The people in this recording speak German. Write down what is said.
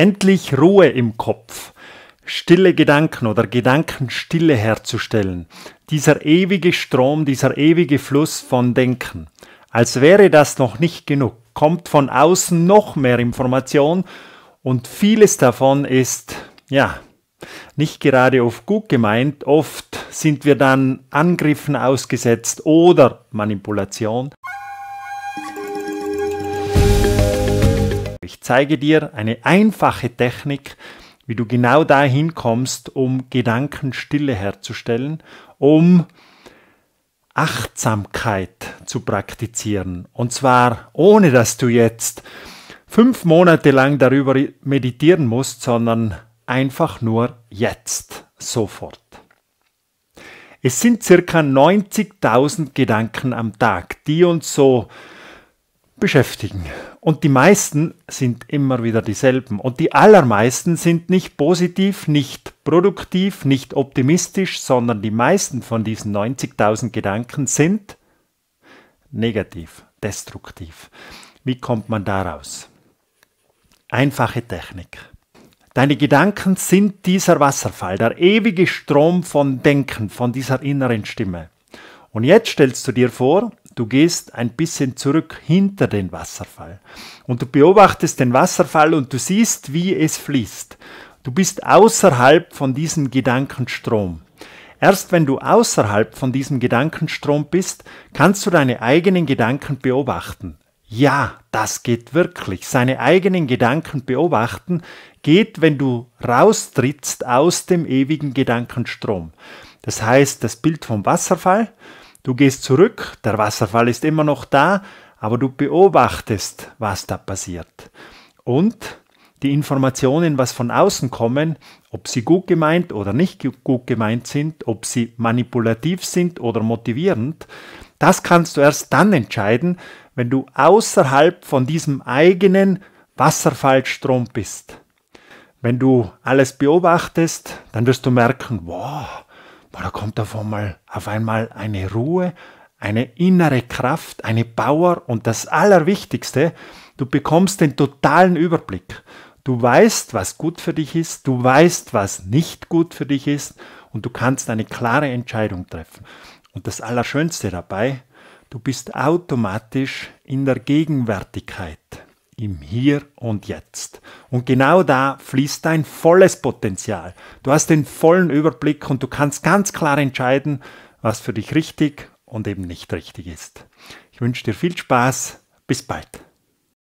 endlich Ruhe im Kopf, stille Gedanken oder Gedankenstille herzustellen, dieser ewige Strom, dieser ewige Fluss von Denken. Als wäre das noch nicht genug, kommt von außen noch mehr Information und vieles davon ist, ja, nicht gerade oft gut gemeint, oft sind wir dann Angriffen ausgesetzt oder Manipulation. Ich zeige dir eine einfache Technik, wie du genau dahin kommst, um Gedankenstille herzustellen, um Achtsamkeit zu praktizieren. Und zwar ohne, dass du jetzt fünf Monate lang darüber meditieren musst, sondern einfach nur jetzt, sofort. Es sind circa 90.000 Gedanken am Tag, die uns so beschäftigen. Und die meisten sind immer wieder dieselben. Und die allermeisten sind nicht positiv, nicht produktiv, nicht optimistisch, sondern die meisten von diesen 90.000 Gedanken sind negativ, destruktiv. Wie kommt man daraus? Einfache Technik. Deine Gedanken sind dieser Wasserfall, der ewige Strom von Denken, von dieser inneren Stimme. Und jetzt stellst du dir vor, Du gehst ein bisschen zurück hinter den Wasserfall und du beobachtest den Wasserfall und du siehst, wie es fließt. Du bist außerhalb von diesem Gedankenstrom. Erst wenn du außerhalb von diesem Gedankenstrom bist, kannst du deine eigenen Gedanken beobachten. Ja, das geht wirklich. Seine eigenen Gedanken beobachten geht, wenn du raustrittst aus dem ewigen Gedankenstrom. Das heißt, das Bild vom Wasserfall, Du gehst zurück, der Wasserfall ist immer noch da, aber du beobachtest, was da passiert. Und die Informationen, was von außen kommen, ob sie gut gemeint oder nicht gut gemeint sind, ob sie manipulativ sind oder motivierend, das kannst du erst dann entscheiden, wenn du außerhalb von diesem eigenen Wasserfallstrom bist. Wenn du alles beobachtest, dann wirst du merken, wow, boah, da kommt auf einmal, auf einmal eine Ruhe, eine innere Kraft, eine Power und das Allerwichtigste, du bekommst den totalen Überblick. Du weißt, was gut für dich ist, du weißt, was nicht gut für dich ist und du kannst eine klare Entscheidung treffen. Und das Allerschönste dabei, du bist automatisch in der Gegenwärtigkeit im Hier und Jetzt. Und genau da fließt dein volles Potenzial. Du hast den vollen Überblick und du kannst ganz klar entscheiden, was für dich richtig und eben nicht richtig ist. Ich wünsche dir viel Spaß. Bis bald.